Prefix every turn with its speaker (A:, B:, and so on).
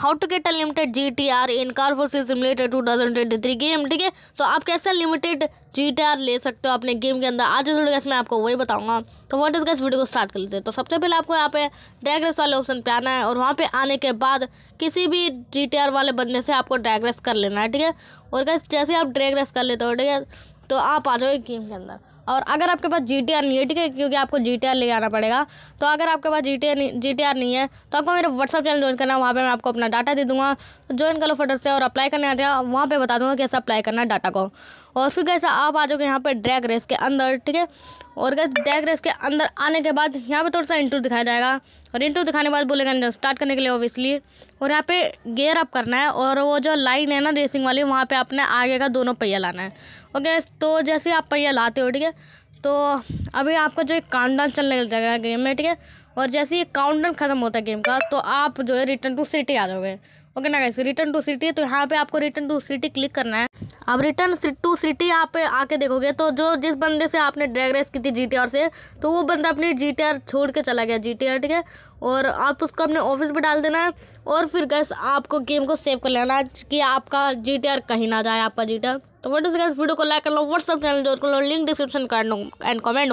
A: how to get unlimited G T R in car forces two thousand twenty three game ठीक है तो आप कैसे लिमिटेड जी टी आर ले सकते हो अपने गेम के अंदर आज थोड़ी गैस मैं आपको वही बताऊंगा तो वॉट इज गैस वीडियो को स्टार्ट कर लेते हैं तो सबसे पहले आपको यहाँ पे डायग्रेस वाले ऑप्शन पे आना है और वहाँ पे आने के बाद किसी भी जी टी आर वाले बंदे से आपको डायग्रेस कर लेना है ठीक है और गैस जैसे आप डायग्रेस कर लेते हो ठीक है तो आप आ जाओ गेम के अंदर और अगर आपके पास जी टी आर नहीं है ठीक है क्योंकि आपको जी टी आर ले आना पड़ेगा तो अगर आपके पास जी टी जी टी नहीं है तो आपको मेरे व्हाट्सअप चैनल ज्वाइन करना है वहाँ पर मैं आपको अपना डाटा दे दूँगा ज्वाइन तो कर लो फटर से और अप्लाई करने आते हैं वहाँ पर बता दूँगा कैसे अप्लाई करना है डाटा को और फिर कैसे आप आ जाओगे यहाँ पर ड्रैग रेस के अंदर ठीक है और गैस डैक रेस के अंदर आने के बाद यहाँ पे थोड़ा सा इंटू दिखाया जाएगा और इंटू दिखाने के बाद बोलेगा अंदर स्टार्ट करने के लिए ओबियसली और यहाँ पे गेयर अप करना है और वो जो लाइन है ना रेसिंग वाली वहाँ पे आपने आगे का दोनों पहिया लाना है और गैस तो जैसे आप पहिया लाते हो ठीक है तो अभी आपका जो एक काउंटडाउन चलने लग जाएगा गेम में ठीक है और जैसे ही काउंटडाउन ख़त्म होता है गेम का तो आप जो है रिटर्न टू सिटी आ जाओगे ओके ना कैसे रिटर्न टू सिटी तो यहाँ पे आपको रिटर्न टू सिटी क्लिक करना है अब रिटर्न टू सिटी आप आके देखोगे तो जो जिस बंदे से आपने ड्रैग रेस की थी जी से तो वो बंदा अपनी जी छोड़ के चला गया जी ठीक है और आप उसको अपने ऑफिस पर डाल देना है और फिर गैस आपको गेम को सेव कर लेना है कि आपका जी कहीं ना जाए आपका जी तो वट इस गैस वीडियो को लाइक कर लो व्हाट्सअप चैनल जो कर लो लिंक डिस्क्रिप्शन कर लो एंड कमेंट